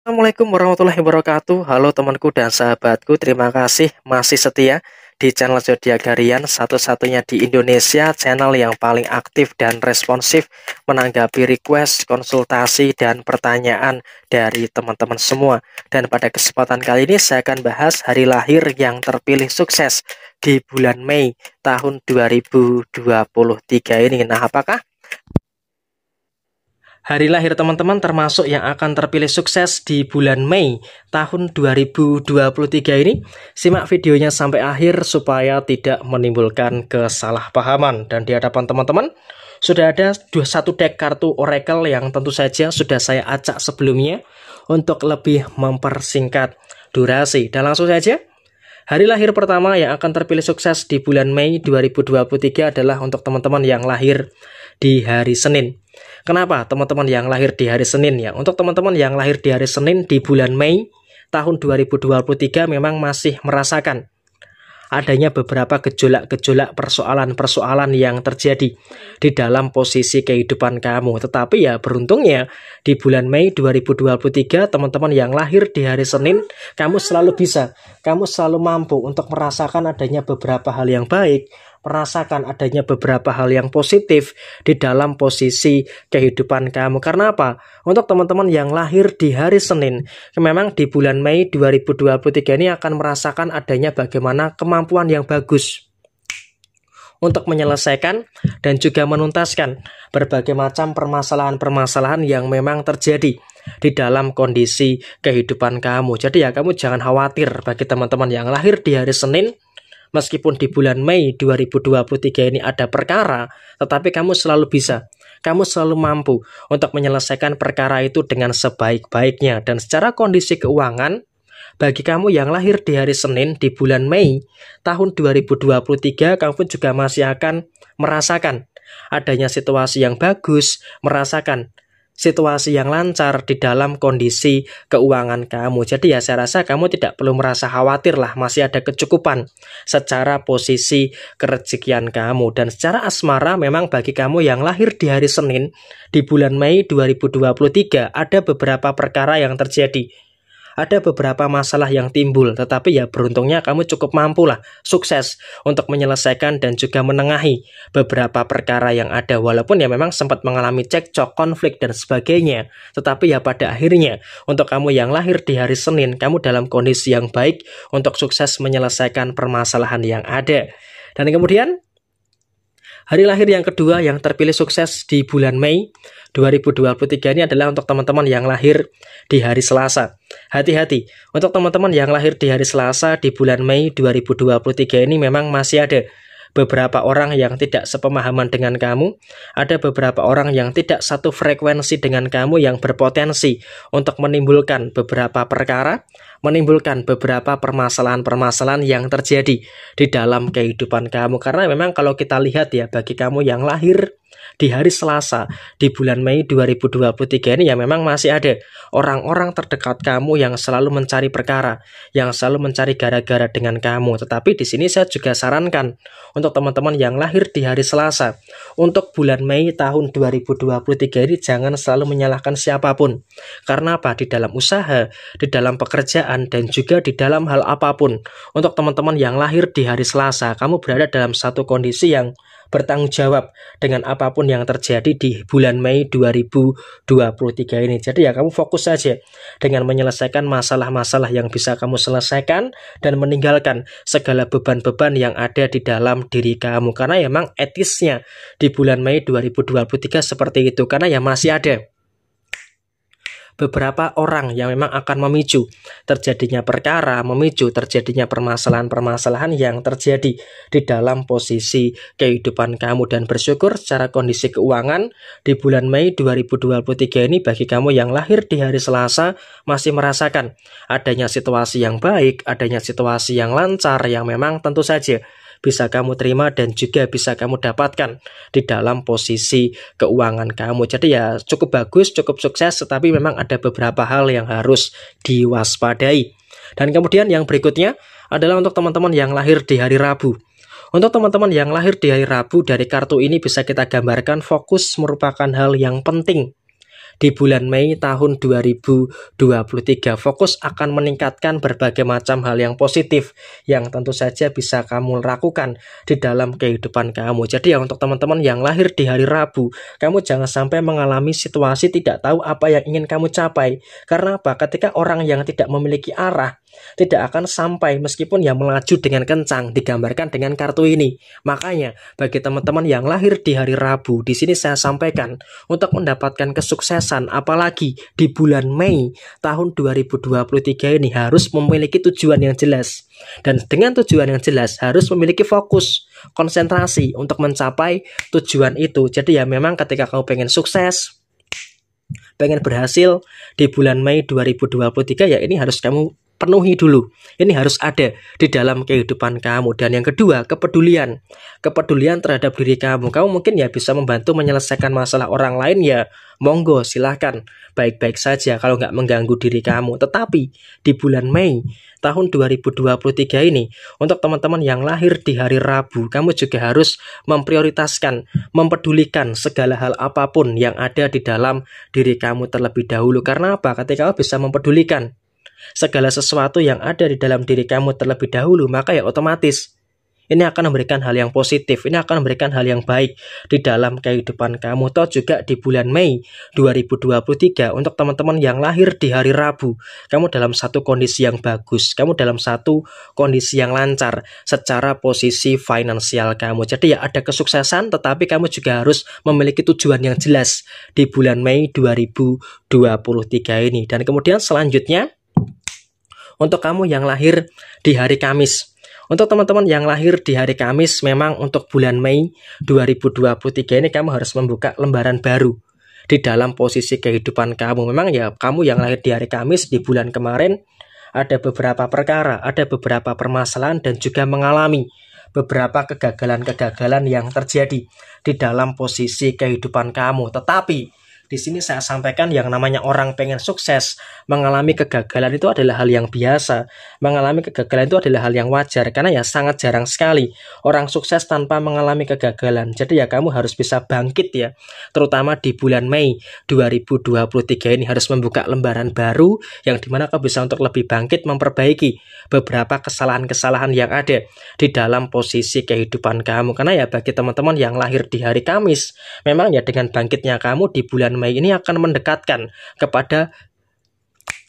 Assalamualaikum warahmatullahi wabarakatuh Halo temanku dan sahabatku Terima kasih masih setia di channel Zodiac Harian Satu-satunya di Indonesia Channel yang paling aktif dan responsif Menanggapi request, konsultasi, dan pertanyaan dari teman-teman semua Dan pada kesempatan kali ini saya akan bahas hari lahir yang terpilih sukses Di bulan Mei tahun 2023 ini Nah apakah Hari lahir teman-teman termasuk yang akan terpilih sukses di bulan Mei tahun 2023 ini. Simak videonya sampai akhir supaya tidak menimbulkan kesalahpahaman. Dan di hadapan teman-teman, sudah ada satu deck kartu Oracle yang tentu saja sudah saya acak sebelumnya untuk lebih mempersingkat durasi. Dan langsung saja, Hari lahir pertama yang akan terpilih sukses di bulan Mei 2023 adalah untuk teman-teman yang lahir di hari Senin. Kenapa teman-teman yang lahir di hari Senin ya? Untuk teman-teman yang lahir di hari Senin di bulan Mei tahun 2023 memang masih merasakan adanya beberapa gejolak-gejolak persoalan-persoalan yang terjadi di dalam posisi kehidupan kamu. Tetapi ya beruntungnya di bulan Mei 2023 teman-teman yang lahir di hari Senin kamu selalu bisa, kamu selalu mampu untuk merasakan adanya beberapa hal yang baik, merasakan adanya beberapa hal yang positif di dalam posisi kehidupan kamu. Karena apa? Untuk teman-teman yang lahir di hari Senin, memang di bulan Mei 2023 ini akan merasakan adanya bagaimana kemampuan yang bagus untuk menyelesaikan dan juga menuntaskan berbagai macam permasalahan-permasalahan yang memang terjadi di dalam kondisi kehidupan kamu. Jadi ya kamu jangan khawatir bagi teman-teman yang lahir di hari Senin Meskipun di bulan Mei 2023 ini ada perkara, tetapi kamu selalu bisa, kamu selalu mampu untuk menyelesaikan perkara itu dengan sebaik-baiknya. Dan secara kondisi keuangan, bagi kamu yang lahir di hari Senin di bulan Mei tahun 2023, kamu pun juga masih akan merasakan adanya situasi yang bagus, merasakan situasi yang lancar di dalam kondisi keuangan kamu. Jadi ya saya rasa kamu tidak perlu merasa khawatir lah masih ada kecukupan secara posisi kerejekian kamu. Dan secara asmara memang bagi kamu yang lahir di hari Senin di bulan Mei 2023 ada beberapa perkara yang terjadi ada beberapa masalah yang timbul, tetapi ya beruntungnya kamu cukup mampu lah, sukses untuk menyelesaikan dan juga menengahi beberapa perkara yang ada, walaupun ya memang sempat mengalami cekcok, konflik, dan sebagainya. Tetapi ya pada akhirnya, untuk kamu yang lahir di hari Senin, kamu dalam kondisi yang baik untuk sukses menyelesaikan permasalahan yang ada. Dan kemudian Hari lahir yang kedua yang terpilih sukses di bulan Mei 2023 ini adalah untuk teman-teman yang lahir di hari Selasa. Hati-hati, untuk teman-teman yang lahir di hari Selasa di bulan Mei 2023 ini memang masih ada beberapa orang yang tidak sepemahaman dengan kamu, ada beberapa orang yang tidak satu frekuensi dengan kamu yang berpotensi untuk menimbulkan beberapa perkara, menimbulkan beberapa permasalahan-permasalahan yang terjadi di dalam kehidupan kamu. Karena memang kalau kita lihat ya bagi kamu yang lahir di hari Selasa di bulan Mei 2023 ini ya memang masih ada orang-orang terdekat kamu yang selalu mencari perkara, yang selalu mencari gara-gara dengan kamu. Tetapi di sini saya juga sarankan untuk teman-teman yang lahir di hari Selasa untuk bulan Mei tahun 2023 ini jangan selalu menyalahkan siapapun. Karena apa? Di dalam usaha, di dalam pekerjaan dan juga di dalam hal apapun. Untuk teman-teman yang lahir di hari Selasa, kamu berada dalam satu kondisi yang bertanggung jawab dengan apapun yang terjadi di bulan Mei 2023 ini. Jadi ya kamu fokus saja dengan menyelesaikan masalah-masalah yang bisa kamu selesaikan dan meninggalkan segala beban-beban yang ada di dalam diri kamu. Karena ya, emang etisnya di bulan Mei 2023 seperti itu. Karena ya masih ada beberapa orang yang memang akan memicu terjadinya perkara, memicu terjadinya permasalahan-permasalahan yang terjadi di dalam posisi kehidupan kamu dan bersyukur secara kondisi keuangan di bulan Mei 2023 ini bagi kamu yang lahir di hari Selasa masih merasakan adanya situasi yang baik, adanya situasi yang lancar yang memang tentu saja bisa kamu terima dan juga bisa kamu dapatkan di dalam posisi keuangan kamu. Jadi ya cukup bagus, cukup sukses, tetapi memang ada beberapa hal yang harus diwaspadai. Dan kemudian yang berikutnya adalah untuk teman-teman yang lahir di hari Rabu. Untuk teman-teman yang lahir di hari Rabu dari kartu ini bisa kita gambarkan fokus merupakan hal yang penting di bulan Mei tahun 2023. Fokus akan meningkatkan berbagai macam hal yang positif yang tentu saja bisa kamu lakukan di dalam kehidupan kamu. Jadi ya untuk teman-teman yang lahir di hari Rabu, kamu jangan sampai mengalami situasi tidak tahu apa yang ingin kamu capai. Karena apa? Ketika orang yang tidak memiliki arah, tidak akan sampai meskipun yang melaju dengan kencang digambarkan dengan kartu ini. Makanya bagi teman-teman yang lahir di hari Rabu, di sini saya sampaikan untuk mendapatkan kesuksesan apalagi di bulan Mei tahun 2023 ini harus memiliki tujuan yang jelas. Dan dengan tujuan yang jelas harus memiliki fokus, konsentrasi untuk mencapai tujuan itu. Jadi ya memang ketika kamu pengen sukses, pengen berhasil di bulan Mei 2023 ya ini harus kamu penuhi dulu. Ini harus ada di dalam kehidupan kamu. Dan yang kedua, kepedulian. Kepedulian terhadap diri kamu. Kamu mungkin ya bisa membantu menyelesaikan masalah orang lain ya. Monggo, silahkan. Baik-baik saja kalau nggak mengganggu diri kamu. Tetapi di bulan Mei tahun 2023 ini, untuk teman-teman yang lahir di hari Rabu, kamu juga harus memprioritaskan, mempedulikan segala hal apapun yang ada di dalam diri kamu terlebih dahulu. Karena apa? Ketika kamu bisa mempedulikan, segala sesuatu yang ada di dalam diri kamu terlebih dahulu, maka ya otomatis ini akan memberikan hal yang positif, ini akan memberikan hal yang baik di dalam kehidupan kamu. Atau juga di bulan Mei 2023 untuk teman-teman yang lahir di hari Rabu, kamu dalam satu kondisi yang bagus, kamu dalam satu kondisi yang lancar secara posisi finansial kamu. Jadi ya ada kesuksesan tetapi kamu juga harus memiliki tujuan yang jelas di bulan Mei 2023 ini. Dan kemudian selanjutnya untuk kamu yang lahir di hari Kamis. Untuk teman-teman yang lahir di hari Kamis, memang untuk bulan Mei 2023 ini kamu harus membuka lembaran baru di dalam posisi kehidupan kamu. Memang ya kamu yang lahir di hari Kamis di bulan kemarin ada beberapa perkara, ada beberapa permasalahan dan juga mengalami beberapa kegagalan-kegagalan yang terjadi di dalam posisi kehidupan kamu. Tetapi di sini saya sampaikan yang namanya orang pengen sukses, mengalami kegagalan itu adalah hal yang biasa. Mengalami kegagalan itu adalah hal yang wajar karena ya sangat jarang sekali orang sukses tanpa mengalami kegagalan. Jadi ya kamu harus bisa bangkit ya, terutama di bulan Mei 2023 ini harus membuka lembaran baru yang dimana kamu bisa untuk lebih bangkit memperbaiki beberapa kesalahan-kesalahan yang ada di dalam posisi kehidupan kamu. Karena ya bagi teman-teman yang lahir di hari Kamis, memang ya dengan bangkitnya kamu di bulan damai ini akan mendekatkan kepada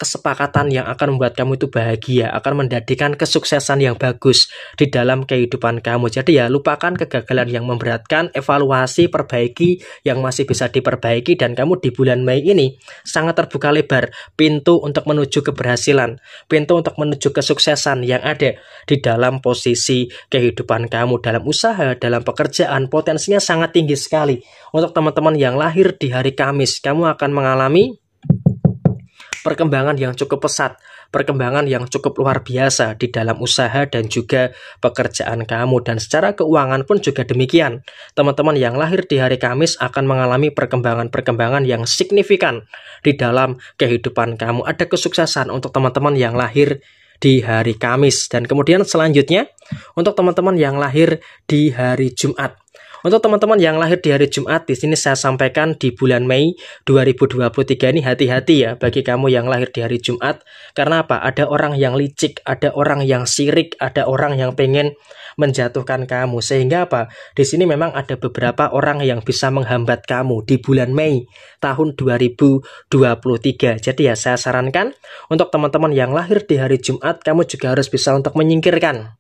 kesepakatan yang akan membuat kamu itu bahagia, akan mendadikan kesuksesan yang bagus di dalam kehidupan kamu. Jadi ya lupakan kegagalan yang memberatkan, evaluasi, perbaiki yang masih bisa diperbaiki dan kamu di bulan Mei ini sangat terbuka lebar pintu untuk menuju keberhasilan, pintu untuk menuju kesuksesan yang ada di dalam posisi kehidupan kamu dalam usaha, dalam pekerjaan potensinya sangat tinggi sekali. Untuk teman-teman yang lahir di hari Kamis, kamu akan mengalami perkembangan yang cukup pesat, perkembangan yang cukup luar biasa di dalam usaha dan juga pekerjaan kamu dan secara keuangan pun juga demikian. Teman-teman yang lahir di hari Kamis akan mengalami perkembangan-perkembangan yang signifikan di dalam kehidupan kamu. Ada kesuksesan untuk teman-teman yang lahir di hari Kamis dan kemudian selanjutnya untuk teman-teman yang lahir di hari Jumat untuk teman-teman yang lahir di hari Jumat, di sini saya sampaikan di bulan Mei 2023 ini hati-hati ya bagi kamu yang lahir di hari Jumat. Karena apa? Ada orang yang licik, ada orang yang sirik, ada orang yang pengen menjatuhkan kamu. Sehingga apa? Di sini memang ada beberapa orang yang bisa menghambat kamu di bulan Mei tahun 2023. Jadi ya saya sarankan untuk teman-teman yang lahir di hari Jumat, kamu juga harus bisa untuk menyingkirkan,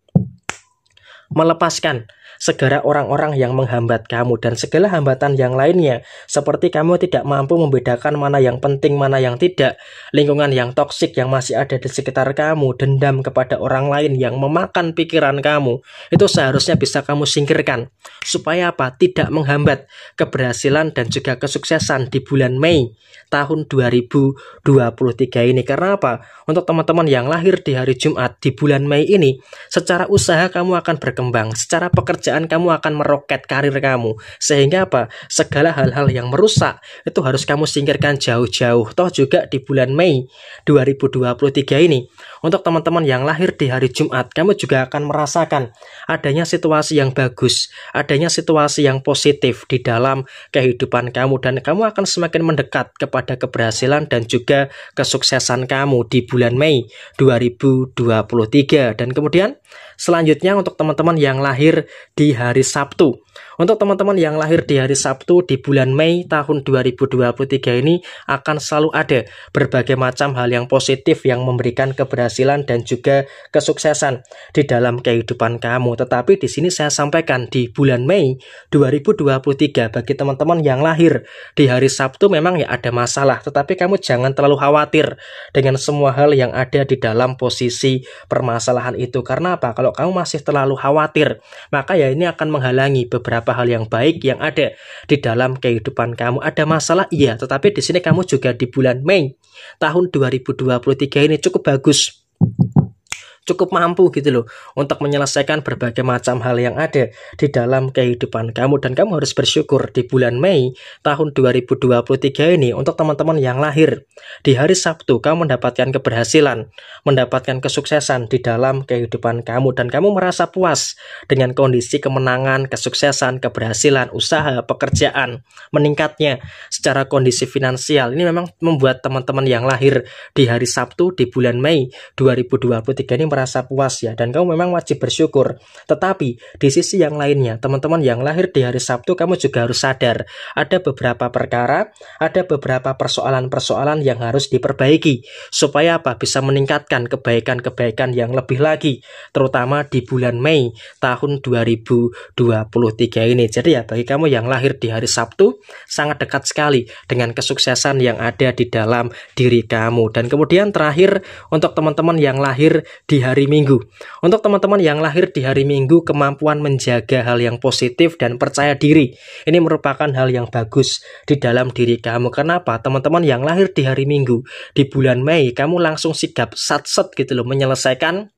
melepaskan segera orang-orang yang menghambat kamu dan segala hambatan yang lainnya seperti kamu tidak mampu membedakan mana yang penting mana yang tidak lingkungan yang toksik yang masih ada di sekitar kamu dendam kepada orang lain yang memakan pikiran kamu itu seharusnya bisa kamu singkirkan supaya apa tidak menghambat keberhasilan dan juga kesuksesan di bulan Mei tahun 2023 ini karena apa untuk teman-teman yang lahir di hari Jumat di bulan Mei ini secara usaha kamu akan berkembang secara pekerjaan pekerjaan kamu akan meroket karir kamu. Sehingga apa? Segala hal-hal yang merusak itu harus kamu singkirkan jauh-jauh. Toh juga di bulan Mei 2023 ini untuk teman-teman yang lahir di hari Jumat, kamu juga akan merasakan adanya situasi yang bagus, adanya situasi yang positif di dalam kehidupan kamu dan kamu akan semakin mendekat kepada keberhasilan dan juga kesuksesan kamu di bulan Mei 2023. Dan kemudian selanjutnya untuk teman-teman yang lahir di hari Sabtu, untuk teman-teman yang lahir di hari Sabtu di bulan Mei tahun 2023 ini akan selalu ada berbagai macam hal yang positif yang memberikan keberhasilan dan juga kesuksesan di dalam kehidupan kamu. Tetapi di sini saya sampaikan di bulan Mei 2023 bagi teman-teman yang lahir di hari Sabtu memang ya ada masalah, tetapi kamu jangan terlalu khawatir dengan semua hal yang ada di dalam posisi permasalahan itu. Karena apa? Kalau kamu masih terlalu khawatir, maka ya ini akan menghalangi beberapa hal yang baik yang ada di dalam kehidupan kamu. Ada masalah iya, tetapi di sini kamu juga di bulan Mei tahun 2023 ini cukup bagus cukup mampu gitu loh untuk menyelesaikan berbagai macam hal yang ada di dalam kehidupan kamu dan kamu harus bersyukur di bulan Mei tahun 2023 ini untuk teman-teman yang lahir di hari Sabtu kamu mendapatkan keberhasilan, mendapatkan kesuksesan di dalam kehidupan kamu dan kamu merasa puas dengan kondisi kemenangan, kesuksesan, keberhasilan, usaha, pekerjaan meningkatnya secara kondisi finansial. Ini memang membuat teman-teman yang lahir di hari Sabtu di bulan Mei 2023 ini merasa merasa puas ya dan kamu memang wajib bersyukur. Tetapi di sisi yang lainnya, teman-teman yang lahir di hari Sabtu kamu juga harus sadar ada beberapa perkara, ada beberapa persoalan-persoalan yang harus diperbaiki supaya apa? bisa meningkatkan kebaikan-kebaikan yang lebih lagi terutama di bulan Mei tahun 2023 ini. Jadi ya bagi kamu yang lahir di hari Sabtu sangat dekat sekali dengan kesuksesan yang ada di dalam diri kamu. Dan kemudian terakhir untuk teman-teman yang lahir di hari hari Minggu. Untuk teman-teman yang lahir di hari Minggu, kemampuan menjaga hal yang positif dan percaya diri. Ini merupakan hal yang bagus di dalam diri kamu. Kenapa? Teman-teman yang lahir di hari Minggu, di bulan Mei, kamu langsung sigap sat-set gitu loh, menyelesaikan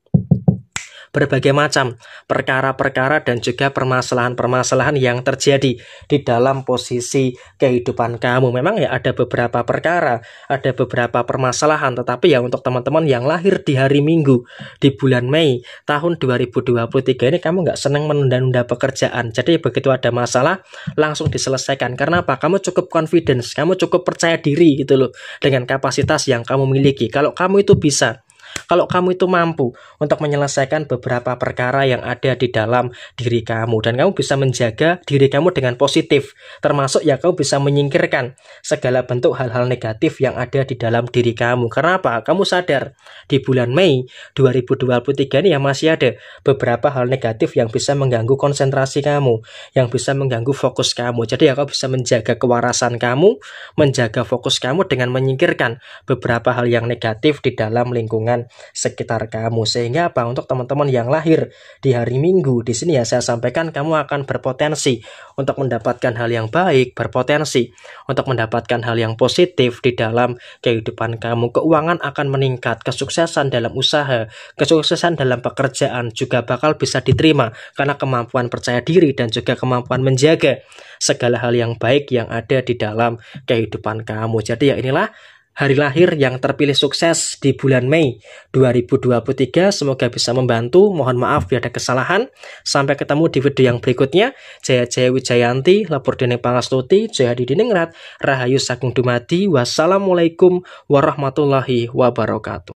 berbagai macam perkara-perkara dan juga permasalahan-permasalahan yang terjadi di dalam posisi kehidupan kamu. Memang ya ada beberapa perkara, ada beberapa permasalahan, tetapi ya untuk teman-teman yang lahir di hari Minggu di bulan Mei tahun 2023 ini kamu nggak senang menunda-nunda pekerjaan. Jadi begitu ada masalah langsung diselesaikan. Karena apa? Kamu cukup confidence, kamu cukup percaya diri gitu loh dengan kapasitas yang kamu miliki. Kalau kamu itu bisa kalau kamu itu mampu untuk menyelesaikan beberapa perkara yang ada di dalam diri kamu dan kamu bisa menjaga diri kamu dengan positif, termasuk ya kamu bisa menyingkirkan segala bentuk hal-hal negatif yang ada di dalam diri kamu. Kenapa? Kamu sadar di bulan Mei 2023 ini ya masih ada beberapa hal negatif yang bisa mengganggu konsentrasi kamu, yang bisa mengganggu fokus kamu. Jadi ya kamu bisa menjaga kewarasan kamu, menjaga fokus kamu dengan menyingkirkan beberapa hal yang negatif di dalam lingkungan sekitar kamu. Sehingga apa? Untuk teman-teman yang lahir di hari Minggu, di sini ya saya sampaikan kamu akan berpotensi untuk mendapatkan hal yang baik, berpotensi untuk mendapatkan hal yang positif di dalam kehidupan kamu. Keuangan akan meningkat, kesuksesan dalam usaha, kesuksesan dalam pekerjaan juga bakal bisa diterima karena kemampuan percaya diri dan juga kemampuan menjaga segala hal yang baik yang ada di dalam kehidupan kamu. Jadi ya inilah hari lahir yang terpilih sukses di bulan Mei 2023. Semoga bisa membantu. Mohon maaf bila ada kesalahan. Sampai ketemu di video yang berikutnya. Jaya Jaya Wijayanti, Lapor Dening Pangastuti, Jaya Didiningrat, Rahayu Sagung Dumadi. Wassalamualaikum warahmatullahi wabarakatuh.